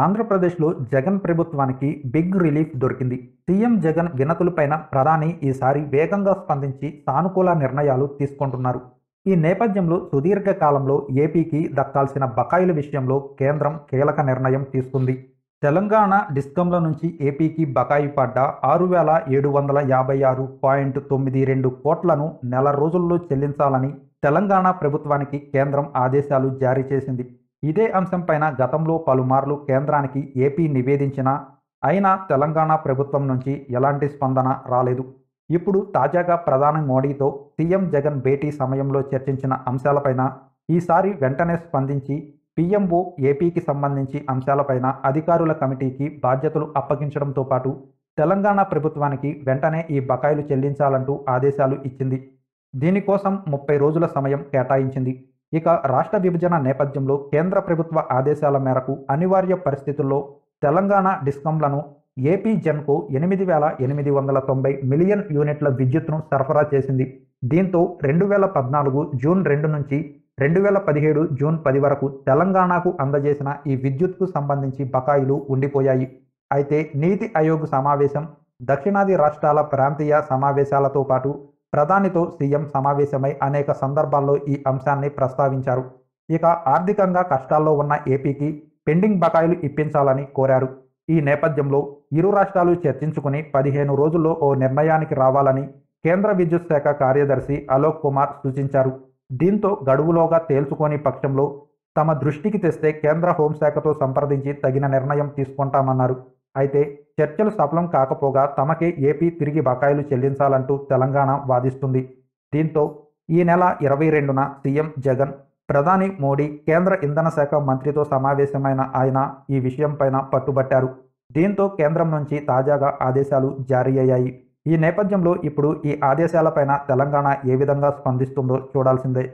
ఆంధ్రప్రదేశ్లో జగన్ ప్రభుత్వానికి big relief దొరికింది సీఎం జగన్ వినతులపైన ప్రధాని ఈసారి వేగంగా స్పందించి సానుకూల నిర్ణయాలు తీసుకుంటున్నారు ఈ నేపథ్యంలో సుదీర్ఘ కాలంలో ఏపీకి దక్కాల్సిన బకాయిల విషయంలో కేంద్రం కీలక నిర్ణయం తీసుకుంది తెలంగాణ డిస్కంల నుంచి ఏపీకి బకాయి పడ్డ ఆరు వేల ఏడు వందల యాభై ఆరు పాయింట్ తొమ్మిది రెండు కోట్లను నెల రోజుల్లో చెల్లించాలని తెలంగాణ ప్రభుత్వానికి కేంద్రం ఆదేశాలు జారీ చేసింది ఇదే అంశంపైన గతంలో పలుమార్లు కేంద్రానికి ఏపీ నివేదించినా అయినా తెలంగాణ ప్రభుత్వం నుంచి ఎలాంటి స్పందన రాలేదు ఇప్పుడు తాజాగా ప్రధాని మోడీతో సీఎం జగన్ భేటీ సమయంలో చర్చించిన అంశాలపైన ఈసారి వెంటనే స్పందించి పీఎంఓ ఏపీకి సంబంధించి అంశాలపైన అధికారుల కమిటీకి బాధ్యతలు అప్పగించడంతో పాటు తెలంగాణ ప్రభుత్వానికి వెంటనే ఈ బకాయిలు చెల్లించాలంటూ ఆదేశాలు ఇచ్చింది దీనికోసం ముప్పై రోజుల సమయం కేటాయించింది ఇక రాష్ట్ర విభజన నేపథ్యంలో కేంద్ర ప్రభుత్వ ఆదేశాల మేరకు అనివార్య పరిస్థితుల్లో తెలంగాణ డిస్కంలను ఏపీ జెన్కు ఎనిమిది వేల ఎనిమిది వందల తొంభై మిలియన్ యూనిట్ల విద్యుత్ను సరఫరా చేసింది దీంతో రెండు వేల పద్నాలుగు జూన్ రెండు నుంచి రెండు వేల పదిహేడు జూన్ పది వరకు తెలంగాణకు అందజేసిన ఈ విద్యుత్కు సంబంధించి బకాయిలు ఉండిపోయాయి అయితే నీతి ఆయోగ్ సమావేశం దక్షిణాది రాష్ట్రాల ప్రాంతీయ సమావేశాలతో పాటు ప్రధానితో సీఎం సమావేశమై అనేక సందర్భాల్లో ఈ అంశాన్ని ప్రస్తావించారు ఇక ఆర్థికంగా కష్టాల్లో ఉన్న ఏపీకి పెండింగ్ బకాయిలు ఇప్పించాలని కోరారు ఈ నేపథ్యంలో ఇరు రాష్ట్రాలు చర్చించుకుని పదిహేను రోజుల్లో ఓ నిర్ణయానికి రావాలని కేంద్ర విద్యుత్ శాఖ కార్యదర్శి అలోక్ కుమార్ సూచించారు దీంతో గడువులోగా తేల్చుకోని పక్షంలో తమ దృష్టికి తెస్తే కేంద్ర హోంశాఖతో సంప్రదించి తగిన నిర్ణయం తీసుకుంటామన్నారు అయితే చర్చలు సఫలం కాకపోగా తమకే ఏపీ తిరిగి బకాయిలు చెల్లించాలంటూ తెలంగాణ వాదిస్తుంది దీంతో ఈ నెల ఇరవై రెండున సీఎం జగన్ ప్రధాని మోడీ కేంద్ర ఇంధన శాఖ మంత్రితో సమావేశమైన ఆయన ఈ విషయంపైన పట్టుబట్టారు దీంతో కేంద్రం నుంచి తాజాగా ఆదేశాలు జారీ అయ్యాయి ఈ నేపథ్యంలో ఇప్పుడు ఈ ఆదేశాలపైన తెలంగాణ ఏ విధంగా స్పందిస్తుందో చూడాల్సిందే